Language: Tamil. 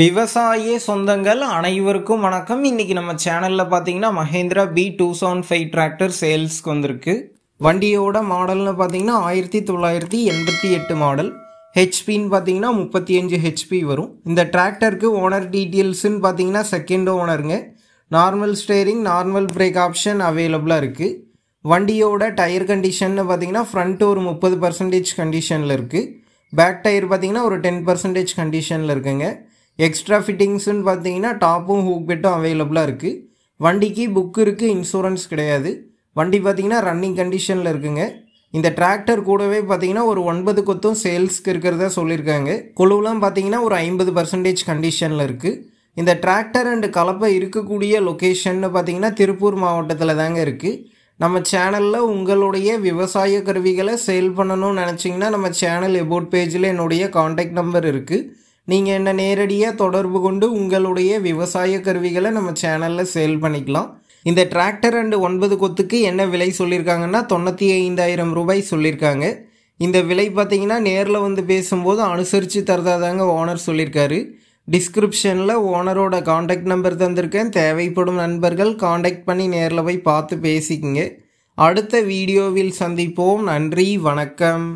விவசாய சொந்தங்கள் அனைவருக்கும் வணக்கம் இன்னைக்கு நம்ம சேனல்ல பாத்தீங்கன்னா Mahindra B two seven five tractor சேல்ஸ்க்கு வந்திருக்கு வண்டியோட மாடல்னு பார்த்தீங்கன்னா ஆயிரத்தி தொள்ளாயிரத்தி எண்பத்தி எட்டு மாடல் ஹெச்பின்னு பார்த்தீங்கன்னா முப்பத்தி அஞ்சு ஹெச்பி வரும் இந்த டிராக்டருக்கு ஓனர் டீட்டெயில்ஸுன்னு பார்த்தீங்கன்னா செகண்ட் ஓனருங்க normal steering normal brake option அவைலபிளாக இருக்குது வண்டியோட டயர் கண்டிஷன்னு பார்த்தீங்கன்னா ஃப்ரண்ட் ஒரு முப்பது பர்சன்டேஜ் கண்டிஷனில் இருக்குது பேக் டயர் பார்த்தீங்கன்னா ஒரு டென் பர்சன்டேஜ் கண்டிஷனில் இருக்குங்க எக்ஸ்ட்ரா ஃபிட்டிங்ஸுன்னு பார்த்தீங்கன்னா டாப்பும் ஹூக் பெட்டும் அவைலபிளாக இருக்குது வண்டிக்கு புக்கு இருக்குது இன்சூரன்ஸ் கிடையாது வண்டி பார்த்திங்கன்னா ரன்னிங் கண்டிஷனில் இருக்குங்க இந்த டிராக்டர் கூடவே பார்த்தீங்கன்னா ஒரு ஒன்பது கொத்தும் சேல்ஸ்க்கு இருக்கிறதா சொல்லியிருக்காங்க குழுவெலாம் பார்த்தீங்கன்னா ஒரு ஐம்பது பர்சன்டேஜ் கண்டிஷனில் இருக்குது இந்த டிராக்டர் அண்டு கலப்பை இருக்கக்கூடிய லொக்கேஷன்னு பார்த்தீங்கன்னா திருப்பூர் மாவட்டத்தில் தாங்க இருக்குது நம்ம சேனலில் உங்களுடைய விவசாய கருவிகளை சேல் பண்ணணும்னு நினச்சிங்கன்னா நம்ம சேனல் எபோட் பேஜில் என்னுடைய காண்டாக்ட் நம்பர் இருக்குது நீங்கள் என்னை நேரடியாக தொடர்பு கொண்டு உங்களுடைய விவசாய கருவிகளை நம்ம சேனலில் சேல் பண்ணிக்கலாம் இந்த டிராக்டர் அண்டு ஒன்பது கொத்துக்கு என்ன விலை சொல்லியிருக்காங்கன்னா தொண்ணூற்றி ஐந்தாயிரம் ரூபாய் சொல்லியிருக்காங்க இந்த விலை பார்த்தீங்கன்னா நேரில் வந்து பேசும்போது அனுசரித்து தரதாதாங்க ஓனர் சொல்லியிருக்காரு டிஸ்கிரிப்ஷனில் ஓனரோட காண்டாக்ட் நம்பர் தந்திருக்கேன் தேவைப்படும் நண்பர்கள் காண்டாக்ட் பண்ணி நேரில் போய் பார்த்து பேசிக்கிங்க அடுத்த வீடியோவில் சந்திப்போம் நன்றி வணக்கம்